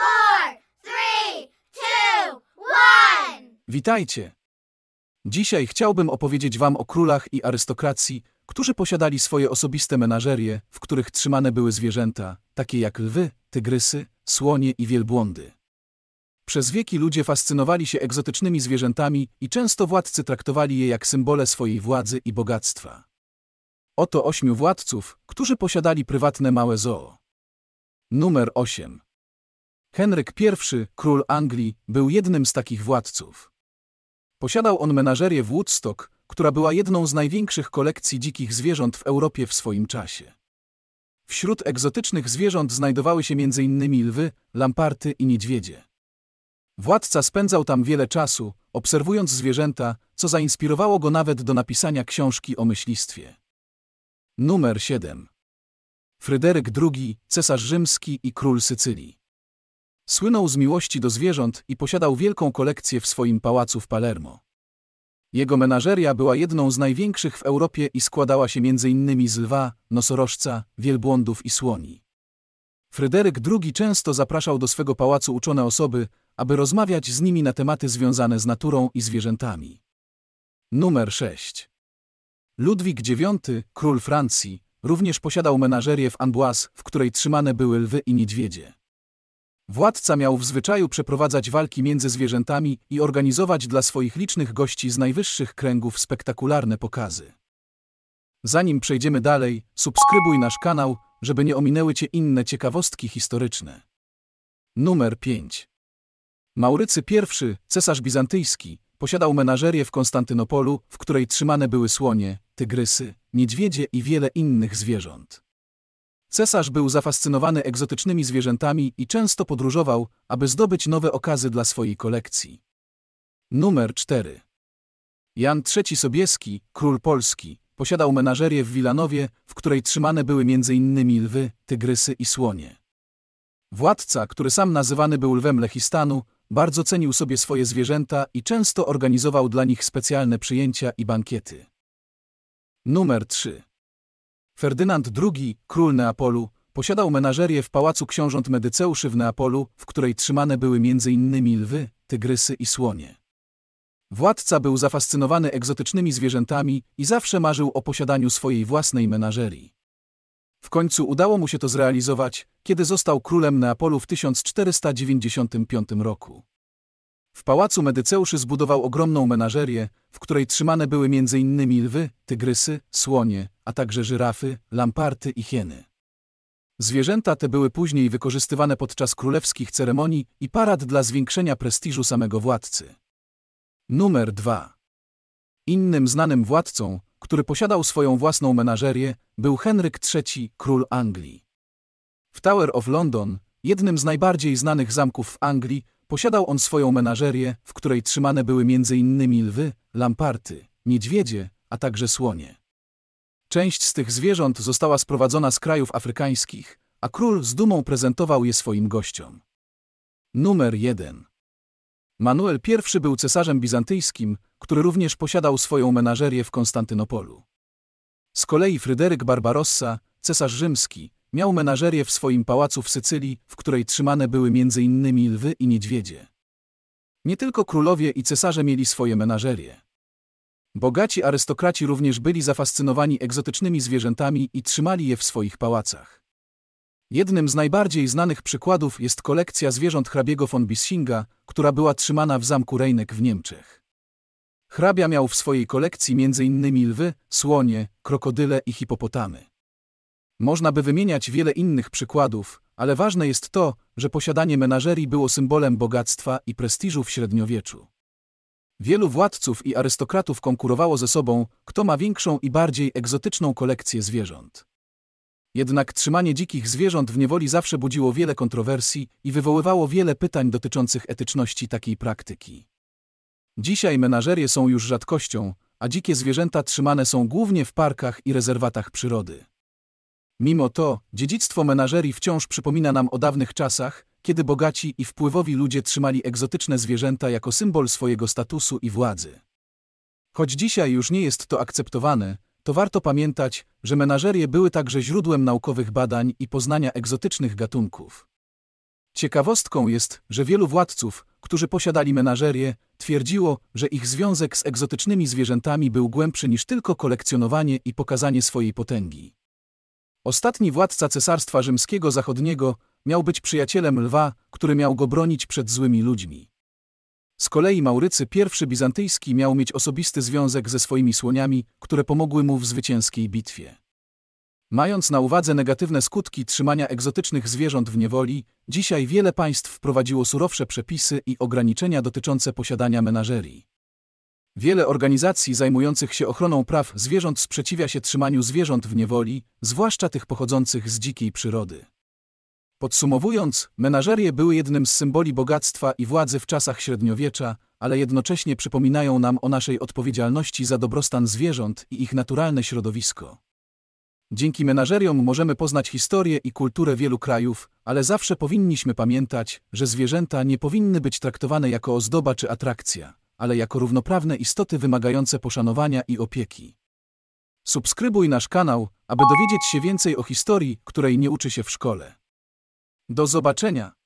4, 3, 2, 1. Witajcie! Dzisiaj chciałbym opowiedzieć Wam o królach i arystokracji, którzy posiadali swoje osobiste menażerie, w których trzymane były zwierzęta, takie jak lwy, tygrysy, słonie i wielbłądy. Przez wieki ludzie fascynowali się egzotycznymi zwierzętami i często władcy traktowali je jak symbole swojej władzy i bogactwa. Oto ośmiu władców, którzy posiadali prywatne małe zoo. Numer 8. Henryk I, król Anglii, był jednym z takich władców. Posiadał on menażerię w Woodstock, która była jedną z największych kolekcji dzikich zwierząt w Europie w swoim czasie. Wśród egzotycznych zwierząt znajdowały się m.in. lwy, lamparty i niedźwiedzie. Władca spędzał tam wiele czasu, obserwując zwierzęta, co zainspirowało go nawet do napisania książki o myślistwie. Numer 7. Fryderyk II, cesarz rzymski i król Sycylii. Słynął z miłości do zwierząt i posiadał wielką kolekcję w swoim pałacu w Palermo. Jego menażeria była jedną z największych w Europie i składała się m.in. z lwa, nosorożca, wielbłądów i słoni. Fryderyk II często zapraszał do swego pałacu uczone osoby, aby rozmawiać z nimi na tematy związane z naturą i zwierzętami. Numer 6. Ludwik IX, król Francji, również posiadał menażerię w Amboise, w której trzymane były lwy i niedźwiedzie. Władca miał w zwyczaju przeprowadzać walki między zwierzętami i organizować dla swoich licznych gości z najwyższych kręgów spektakularne pokazy. Zanim przejdziemy dalej, subskrybuj nasz kanał, żeby nie ominęły Cię inne ciekawostki historyczne. Numer 5. Maurycy I, cesarz bizantyjski, posiadał menażerię w Konstantynopolu, w której trzymane były słonie, tygrysy, niedźwiedzie i wiele innych zwierząt. Cesarz był zafascynowany egzotycznymi zwierzętami i często podróżował, aby zdobyć nowe okazy dla swojej kolekcji. Numer 4. Jan III Sobieski, król Polski, posiadał menażerię w Wilanowie, w której trzymane były m.in. lwy, tygrysy i słonie. Władca, który sam nazywany był lwem Lechistanu, bardzo cenił sobie swoje zwierzęta i często organizował dla nich specjalne przyjęcia i bankiety. Numer 3. Ferdynand II, król Neapolu, posiadał menażerię w pałacu książąt Medyceuszy w Neapolu, w której trzymane były m.in. lwy, tygrysy i słonie. Władca był zafascynowany egzotycznymi zwierzętami i zawsze marzył o posiadaniu swojej własnej menażerii. W końcu udało mu się to zrealizować, kiedy został królem Neapolu w 1495 roku. W pałacu Medyceuszy zbudował ogromną menażerię, w której trzymane były m.in. lwy, tygrysy, słonie, a także żyrafy, lamparty i hieny. Zwierzęta te były później wykorzystywane podczas królewskich ceremonii i parad dla zwiększenia prestiżu samego władcy. Numer 2. Innym znanym władcą, który posiadał swoją własną menażerię, był Henryk III, król Anglii. W Tower of London, jednym z najbardziej znanych zamków w Anglii, Posiadał on swoją menażerię, w której trzymane były m.in. lwy, lamparty, niedźwiedzie, a także słonie. Część z tych zwierząt została sprowadzona z krajów afrykańskich, a król z dumą prezentował je swoim gościom. Numer 1 Manuel I był cesarzem bizantyjskim, który również posiadał swoją menażerię w Konstantynopolu. Z kolei Fryderyk Barbarossa, cesarz rzymski, Miał menażerię w swoim pałacu w Sycylii, w której trzymane były m.in. lwy i niedźwiedzie. Nie tylko królowie i cesarze mieli swoje menażerie. Bogaci arystokraci również byli zafascynowani egzotycznymi zwierzętami i trzymali je w swoich pałacach. Jednym z najbardziej znanych przykładów jest kolekcja zwierząt hrabiego von Bissinga, która była trzymana w zamku Rejnek w Niemczech. Hrabia miał w swojej kolekcji m.in. lwy, słonie, krokodyle i hipopotamy. Można by wymieniać wiele innych przykładów, ale ważne jest to, że posiadanie menażerii było symbolem bogactwa i prestiżu w średniowieczu. Wielu władców i arystokratów konkurowało ze sobą, kto ma większą i bardziej egzotyczną kolekcję zwierząt. Jednak trzymanie dzikich zwierząt w niewoli zawsze budziło wiele kontrowersji i wywoływało wiele pytań dotyczących etyczności takiej praktyki. Dzisiaj menażerie są już rzadkością, a dzikie zwierzęta trzymane są głównie w parkach i rezerwatach przyrody. Mimo to, dziedzictwo menażerii wciąż przypomina nam o dawnych czasach, kiedy bogaci i wpływowi ludzie trzymali egzotyczne zwierzęta jako symbol swojego statusu i władzy. Choć dzisiaj już nie jest to akceptowane, to warto pamiętać, że menażerie były także źródłem naukowych badań i poznania egzotycznych gatunków. Ciekawostką jest, że wielu władców, którzy posiadali menażerie, twierdziło, że ich związek z egzotycznymi zwierzętami był głębszy niż tylko kolekcjonowanie i pokazanie swojej potęgi. Ostatni władca Cesarstwa Rzymskiego Zachodniego miał być przyjacielem lwa, który miał go bronić przed złymi ludźmi. Z kolei Maurycy I Bizantyjski miał mieć osobisty związek ze swoimi słoniami, które pomogły mu w zwycięskiej bitwie. Mając na uwadze negatywne skutki trzymania egzotycznych zwierząt w niewoli, dzisiaj wiele państw wprowadziło surowsze przepisy i ograniczenia dotyczące posiadania menażerii. Wiele organizacji zajmujących się ochroną praw zwierząt sprzeciwia się trzymaniu zwierząt w niewoli, zwłaszcza tych pochodzących z dzikiej przyrody. Podsumowując, menażerie były jednym z symboli bogactwa i władzy w czasach średniowiecza, ale jednocześnie przypominają nam o naszej odpowiedzialności za dobrostan zwierząt i ich naturalne środowisko. Dzięki menażeriom możemy poznać historię i kulturę wielu krajów, ale zawsze powinniśmy pamiętać, że zwierzęta nie powinny być traktowane jako ozdoba czy atrakcja ale jako równoprawne istoty wymagające poszanowania i opieki. Subskrybuj nasz kanał, aby dowiedzieć się więcej o historii, której nie uczy się w szkole. Do zobaczenia!